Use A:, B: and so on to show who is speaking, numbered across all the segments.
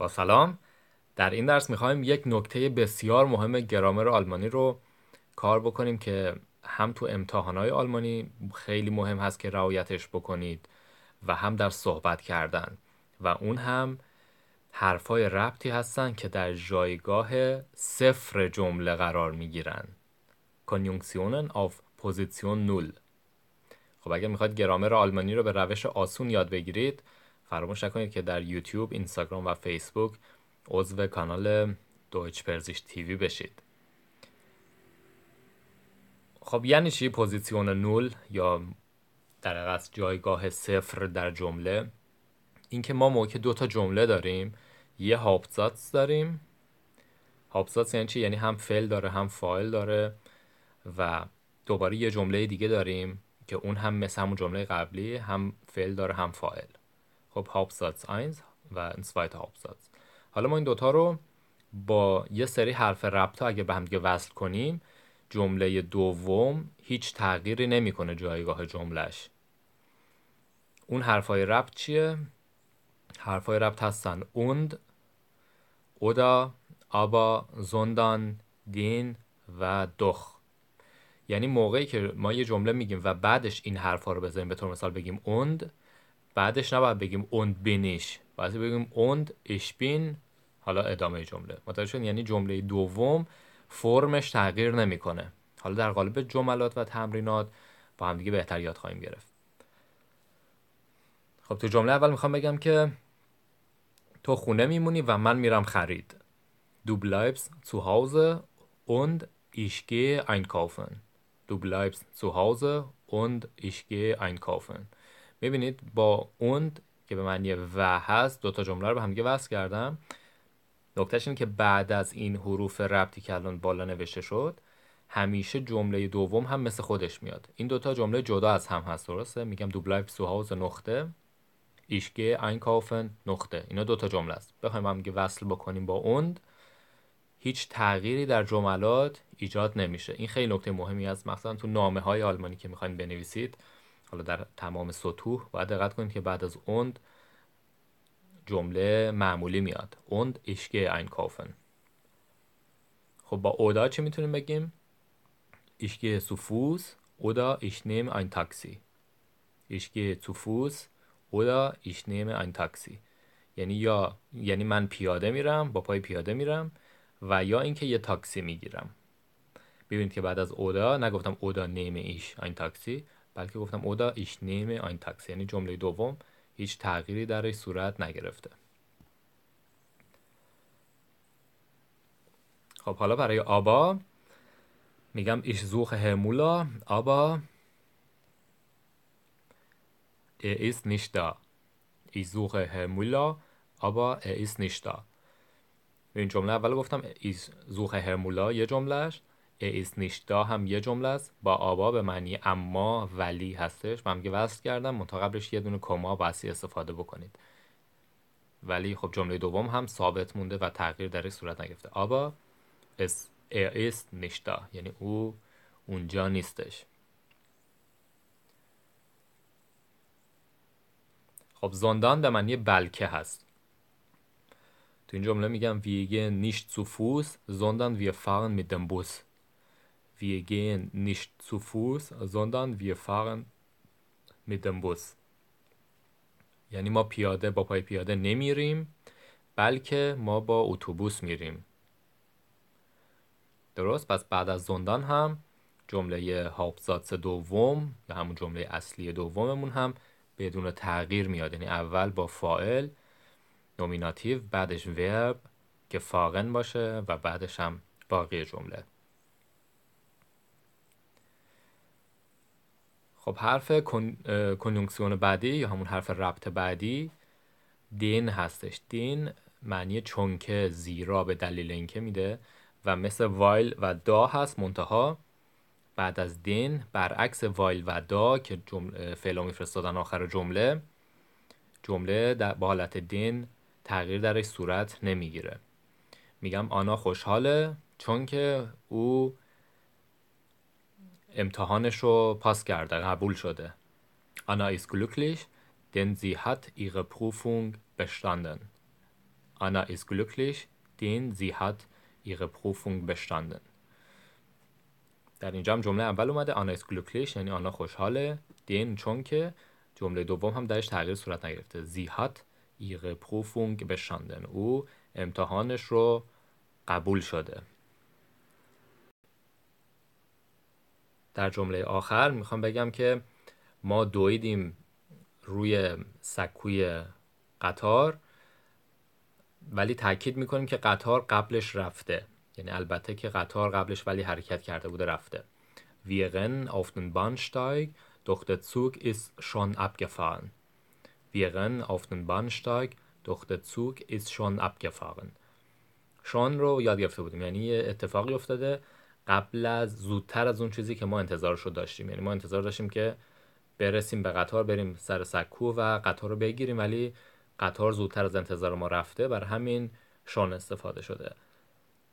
A: با سلام در این درس میخوایم یک نکته بسیار مهم گرامر آلمانی رو کار بکنیم که هم تو امتحانهای آلمانی خیلی مهم هست که رعایتش بکنید و هم در صحبت کردن و اون هم حرفای ربطی هستن که در جایگاه صفر جمله قرار میگیرن کنیونکسیونن of پوزیسیون نول خب اگر میخواید گرامر آلمانی رو به روش آسون یاد بگیرید فراموش نکنید که در یوتیوب، اینستاگرام و فیسبوک عضو کانال دویچ پرزیش تیوی بشید خب یعنی چی پوزیسیون نول یا در از جایگاه صفر در جمله اینکه ما موقع دو تا جمله داریم یه هاپزاتس داریم هاپزاتس یعنی چی یعنی هم فعل داره هم فاعل داره و دوباره یه جمله دیگه داریم که اون هم مثل همون جمله قبلی هم فعل داره هم فاعل خب 1 و این سویت حالا ما این دوتا رو با یه سری حرف ربط اگه به همدیگه وصل کنیم جمله دوم هیچ تغییری نمیکنه جایگاه جملهش اون حرفای ربط چیه حرفای ربط هستن اوند اودا آبا زندان دین و دخ یعنی موقعی که ما یه جمله میگیم و بعدش این حرفا رو بزنیم به طور مثال بگیم اوند بعدش نباید بگیم اوند بینیش باید بگیم اوند اش بین حالا ادامه جمله متوجه یعنی جمله دوم فرمش تغییر نمیکنه حالا در قالب جملات و تمرینات با هم دیگه بهتر یاد خواهیم گرفت خب تو جمله اول میخوام بگم که تو خونه میمونی و من میرم خرید Du bleibst zu Hause und ich gehe einkaufen. Du bleibst zu Hause und ich ببینید با اوند که به معنی و هست دوتا جمله رو به همدیگه وصل کردم نکتهش اینه که بعد از این حروف ربطی که الان بالا نوشته شد همیشه جمله دوم هم مثل خودش میاد این دوتا جمله جدا از هم هست درسته میگم دو بلایب سوهاوز نقطه ایشگه اینکافن نقطه اینا دوتا جمله است بخوایم هم وصل بکنیم با اوند هیچ تغییری در جملات ایجاد نمیشه این خیلی نکته مهمی است مثلا تو نامه های آلمانی که میخواین بنویسید حالا در تمام سطوح باید دقت کنید که بعد از اوند جمله معمولی میاد اوند ایشگه این کافن خب با اودا چه میتونیم بگیم ایشگه سوفوس اودا اشنیم این تاکسی ایشگه سفوس، اودا اشنیم این تاکسی یعنی یا یعنی من پیاده میرم با پای پیاده میرم و یا اینکه یه تاکسی میگیرم ببینید که بعد از اودا نگفتم اودا نیم ایش این تاکسی بلکه گفتم اودا ایش نیمه آین تکس یعنی جمله دوم هیچ تغییری درش صورت نگرفته خب حالا برای آبا میگم ایش زوخ هرمولا آبا ایس نیشتا ایش زوخ هرمولا آبا ایس نیشتا این جمله اول گفتم ایش زوخ هرمولا یه جملهش نیشتا هم یه جمله است با آبا به معنی اما ولی هستش من که وصل کردم متقبلش یه دونه کما واسی استفاده بکنید ولی خب جمله دوم هم ثابت مونده و تغییر این صورت نگفته آبا اس ایست نیشتا یعنی او اونجا نیستش خب زندان به معنی بلکه هست تو این جمله میگم ویگه نیشت zu Fuß, sondern wir fahren dem Wir gehen nicht zu Fuß, sondern wir fahren mit یعنی ما پیاده با پای پیاده نمیریم بلکه ما با اتوبوس میریم درست پس بعد از زندان هم جمله هاپزاتس دوم یا همون جمله اصلی دوممون هم بدون تغییر میاد یعنی اول با فائل نومیناتیو بعدش ورب که فاقن باشه و بعدش هم باقی جمله خب حرف بعدی یا همون حرف ربط بعدی دین هستش دین معنی چونکه زیرا به دلیل اینکه میده و مثل وایل و دا هست منتها بعد از دین برعکس وایل و دا که جمله فعلا میفرستادن آخر جمله جمله در حالت دین تغییر درش صورت نمیگیره میگم آنا خوشحاله چون که او امتحانش رو پاس کرده قبول شده آنا ist گلوکلیش denn sie hat ihre Prüfung bestanden. Anna ist glücklich, denn sie hat ihre Prüfung bestanden. در اینجا هم جمله اول اومده آنا ایس گلوکلیش یعنی آنا خوشحاله دین چون که جمله دوم هم درش تغییر صورت نگرفته زی زیحت ایغ پروفونگ بشتندن او امتحانش رو قبول شده در جمله آخر میخوام بگم که ما دویدیم روی سکوی قطار ولی تاکید میکنیم که قطار قبلش رفته یعنی البته که قطار قبلش ولی حرکت کرده بوده رفته Wir auf den Bahnsteig, doch der Zug ist schon abgefahren. Wir auf den Bahnsteig, doch der Zug ist schon abgefahren. شان رو یاد گرفته بودیم یعنی اتفاقی افتاده قبل از زودتر از اون چیزی که ما انتظارش رو داشتیم یعنی ما انتظار داشتیم که برسیم به قطار بریم سر سکو و قطار رو بگیریم ولی قطار زودتر از انتظار ما رفته بر همین شان استفاده شده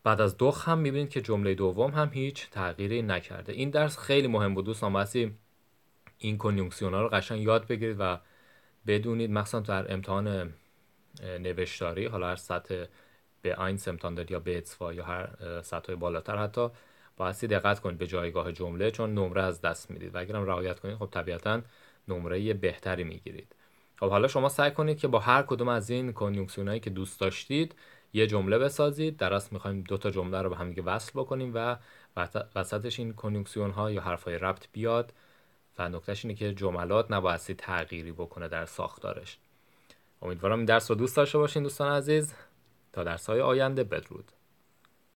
A: بعد از دو هم میبینید که جمله دوم هم هیچ تغییری نکرده این درس خیلی مهم بود دوستان واسه این کنیونکسیون رو قشنگ یاد بگیرید و بدونید مخصوصا در امتحان نوشتاری حالا هر سطح به آینس امتحان یا به یا هر سطح بالاتر حتی بایستی دقت کنید به جایگاه جمله چون نمره از دست میدید و اگرم رعایت کنید خب طبیعتا نمره بهتری میگیرید خب حالا شما سعی کنید که با هر کدوم از این کنیونکسیونایی که دوست داشتید یه جمله بسازید در اصل میخوایم دو تا جمله رو به هم وصل بکنیم و وسطش این کنیونکسیون ها یا حرفهای ربط بیاد و نکتهش اینه که جملات نباید تغییری بکنه در ساختارش امیدوارم این درس رو دوست داشته باشین دوستان عزیز تا درس های آینده بدرود